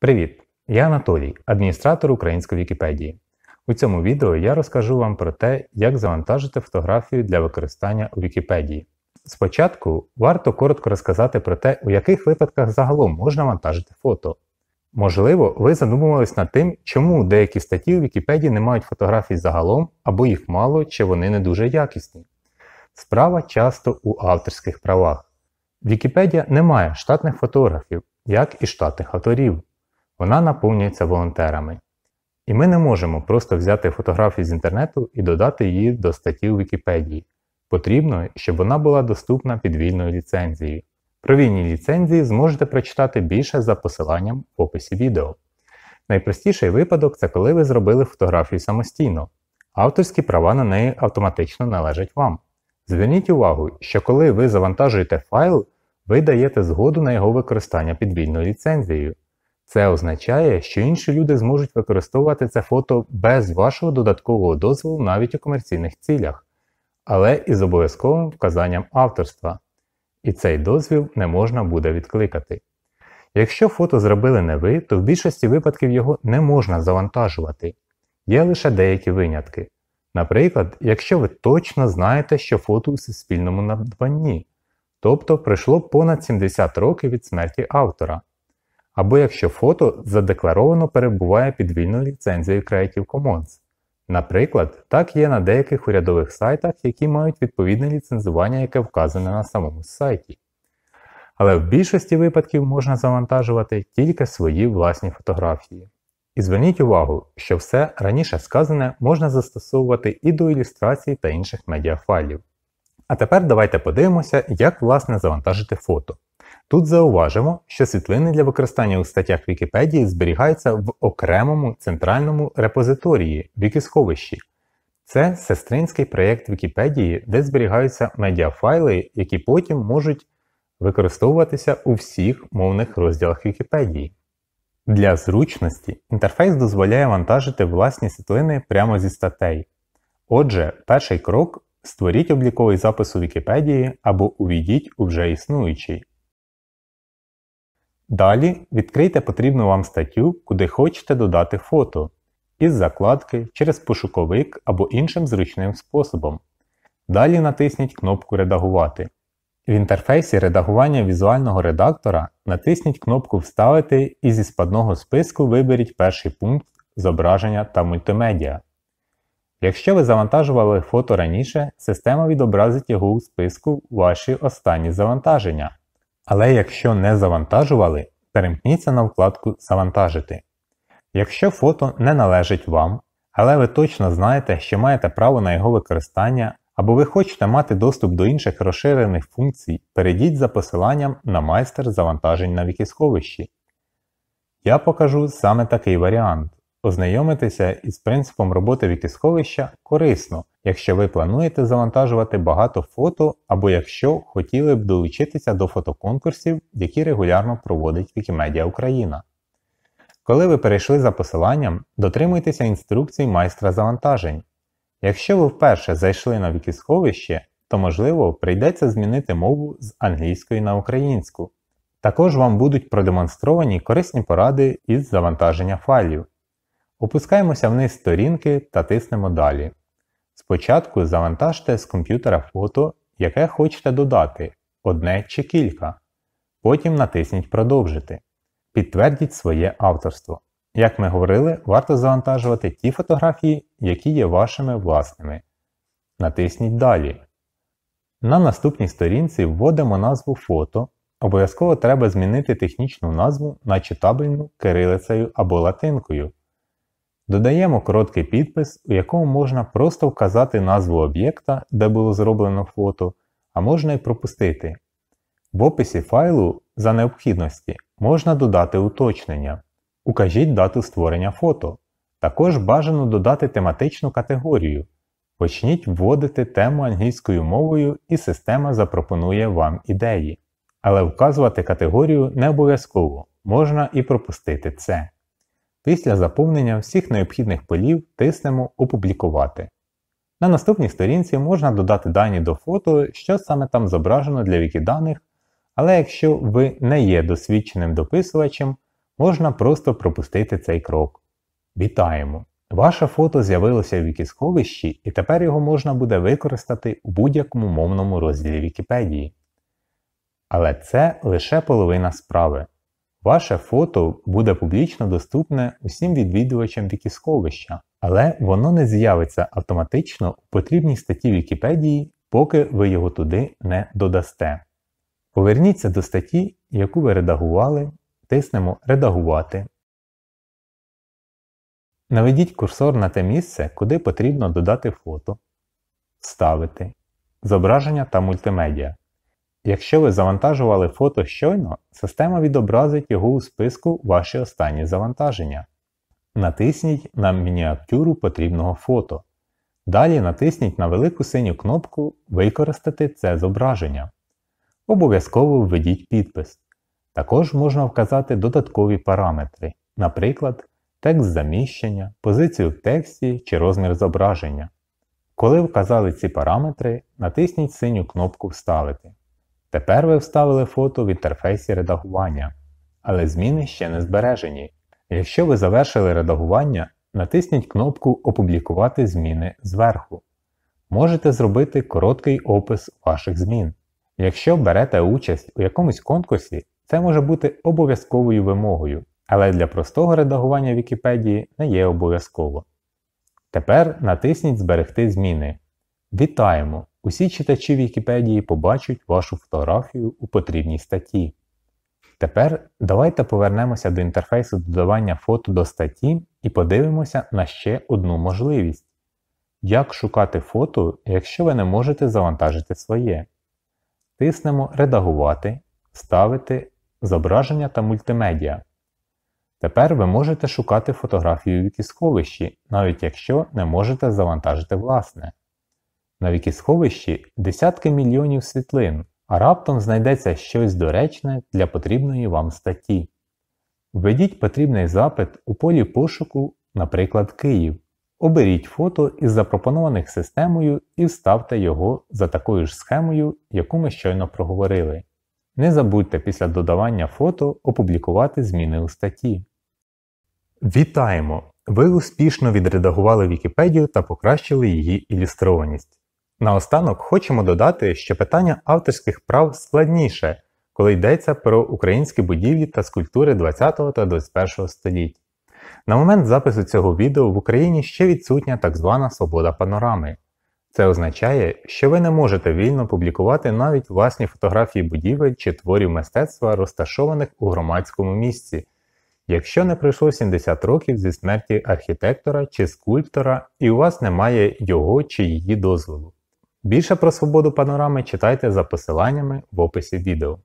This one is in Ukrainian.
Привіт! Я Анатолій, адміністратор української Вікіпедії. У цьому відео я розкажу вам про те, як завантажити фотографію для використання у Вікіпедії. Спочатку варто коротко розказати про те, у яких випадках загалом можна вантажити фото. Можливо, ви задумувались над тим, чому деякі статті у Вікіпедії не мають фотографій загалом, або їх мало чи вони не дуже якісні. Справа часто у авторських правах. Вікіпедія не має штатних фотографів, як і штатних авторів вона наповнюється волонтерами. І ми не можемо просто взяти фотографію з інтернету і додати її до статті у Вікіпедії. Потрібно, щоб вона була доступна під вільною ліцензією. Про вільні ліцензії зможете прочитати більше за посиланням в описі відео. Найпростіший випадок це коли ви зробили фотографію самостійно. Авторські права на неї автоматично належать вам. Зверніть увагу, що коли ви завантажуєте файл, ви даєте згоду на його використання під вільною ліцензією. Це означає, що інші люди зможуть використовувати це фото без вашого додаткового дозволу навіть у комерційних цілях, але із обов'язковим вказанням авторства. І цей дозвіл не можна буде відкликати. Якщо фото зробили не ви, то в більшості випадків його не можна завантажувати. Є лише деякі винятки. Наприклад, якщо ви точно знаєте, що фото у суспільному надбанні, тобто пройшло понад 70 років від смерті автора або якщо фото задекларовано перебуває під вільною ліцензією Creative Commons. Наприклад, так є на деяких урядових сайтах, які мають відповідне ліцензування, яке вказане на самому сайті. Але в більшості випадків можна завантажувати тільки свої власні фотографії. І зверніть увагу, що все раніше сказане можна застосовувати і до ілюстрацій та інших медіафайлів. А тепер давайте подивимося, як власне завантажити фото. Тут зауважимо, що світлини для використання у статтях Вікіпедії зберігаються в окремому центральному репозиторії Вікісховищі. Це сестринський проєкт Вікіпедії, де зберігаються медіафайли, які потім можуть використовуватися у всіх мовних розділах Вікіпедії. Для зручності інтерфейс дозволяє вантажити власні світлини прямо зі статей. Отже, перший крок створіть обліковий запис у Вікіпедії або увійдіть у вже існуючий. Далі відкрийте потрібну вам статтю, куди хочете додати фото, із закладки через пошуковик або іншим зручним способом. Далі натисніть кнопку Редагувати. В інтерфейсі редагування візуального редактора натисніть кнопку Вставити і зі спадного списку виберіть перший пункт зображення та мультимедіа. Якщо ви завантажували фото раніше, система відобразить його у списку ваші останні завантаження. Але якщо не завантажували, перемкніться на вкладку Завантажити. Якщо фото не належить вам, але ви точно знаєте, що маєте право на його використання або ви хочете мати доступ до інших розширених функцій, перейдіть за посиланням на майстер завантажень на вікісховищі. Я покажу саме такий варіант. Ознайомитися із принципом роботи вікісховища корисно, якщо ви плануєте завантажувати багато фото або якщо хотіли б долучитися до фотоконкурсів, які регулярно проводить Вікімедія Україна. Коли ви перейшли за посиланням, дотримуйтеся інструкцій майстра завантажень. Якщо ви вперше зайшли на вікісховище, то можливо прийдеться змінити мову з англійської на українську. Також вам будуть продемонстровані корисні поради із завантаження файлів. Опускаємося вниз сторінки та тиснемо далі. Спочатку завантажте з комп'ютера фото, яке хочете додати, одне чи кілька. Потім натисніть Продовжити. Підтвердіть своє авторство. Як ми говорили, варто завантажувати ті фотографії, які є вашими власними. Натисніть Далі. На наступній сторінці вводимо назву фото. Обов'язково треба змінити технічну назву на читабельну кирилицею або латинкою. Додаємо короткий підпис, у якому можна просто вказати назву об'єкта, де було зроблено фото, а можна і пропустити. В описі файлу за необхідності можна додати уточнення. Укажіть дату створення фото. Також бажано додати тематичну категорію. Почніть вводити тему англійською мовою і система запропонує вам ідеї. Але вказувати категорію не обов'язково, можна і пропустити це. Після заповнення всіх необхідних полів тиснемо Опублікувати. На наступній сторінці можна додати дані до фото, що саме там зображено для вікіданих, але якщо ви не є досвідченим дописувачем, можна просто пропустити цей крок. Вітаємо! Ваше фото з'явилося в вікісховищі і тепер його можна буде використати у будь-якому мовному розділі Вікіпедії. Але це лише половина справи. Ваше фото буде публічно доступне усім відвідувачам Вікісховища, але воно не з'явиться автоматично у потрібній статті Вікіпедії, поки ви його туди не додасте. Поверніться до статті, яку ви редагували, тиснемо Редагувати. Наведіть курсор на те місце, куди потрібно додати фото, Вставити. зображення та мультимедіа. Якщо ви завантажували фото щойно, система відобразить його у списку Ваші останні завантаження. Натисніть на мініатюру потрібного фото. Далі натисніть на велику синю кнопку Використати це зображення. Обов'язково введіть підпис. Також можна вказати додаткові параметри, наприклад, текст заміщення, позицію в тексті чи розмір зображення. Коли вказали ці параметри, натисніть синю кнопку Вставити. Тепер ви вставили фото в інтерфейсі редагування, але зміни ще не збережені. Якщо ви завершили редагування, натисніть кнопку Опублікувати зміни зверху. Можете зробити короткий опис ваших змін. Якщо берете участь у якомусь конкурсі, це може бути обов'язковою вимогою, але для простого редагування Вікіпедії не є обов'язково. Тепер натисніть Зберегти зміни. Вітаємо! Усі читачі Вікіпедії побачать вашу фотографію у потрібній статті. Тепер давайте повернемося до інтерфейсу додавання фото до статті і подивимося на ще одну можливість: як шукати фото, якщо ви не можете завантажити своє. Тиснемо Редагувати, Ставити зображення та мультимедіа. Тепер ви можете шукати фотографію в вікісховищі, навіть якщо не можете завантажити власне. На вікісховищі десятки мільйонів світлин, а раптом знайдеться щось доречне для потрібної вам статті. Введіть потрібний запит у полі пошуку, наприклад, Київ. Оберіть фото із запропонованих системою і вставте його за такою ж схемою, яку ми щойно проговорили. Не забудьте після додавання фото опублікувати зміни у статті. Вітаємо! Ви успішно відредагували Вікіпедію та покращили її ілюстрованість. Наостанок хочемо додати, що питання авторських прав складніше, коли йдеться про українські будівлі та скульптури ХХ та 21 століть. На момент запису цього відео в Україні ще відсутня так звана свобода панорами. Це означає, що ви не можете вільно публікувати навіть власні фотографії будівель чи творів мистецтва, розташованих у громадському місці, якщо не пройшло 70 років зі смерті архітектора чи скульптора і у вас немає його чи її дозволу. Більше про свободу панорами читайте за посиланнями в описі відео.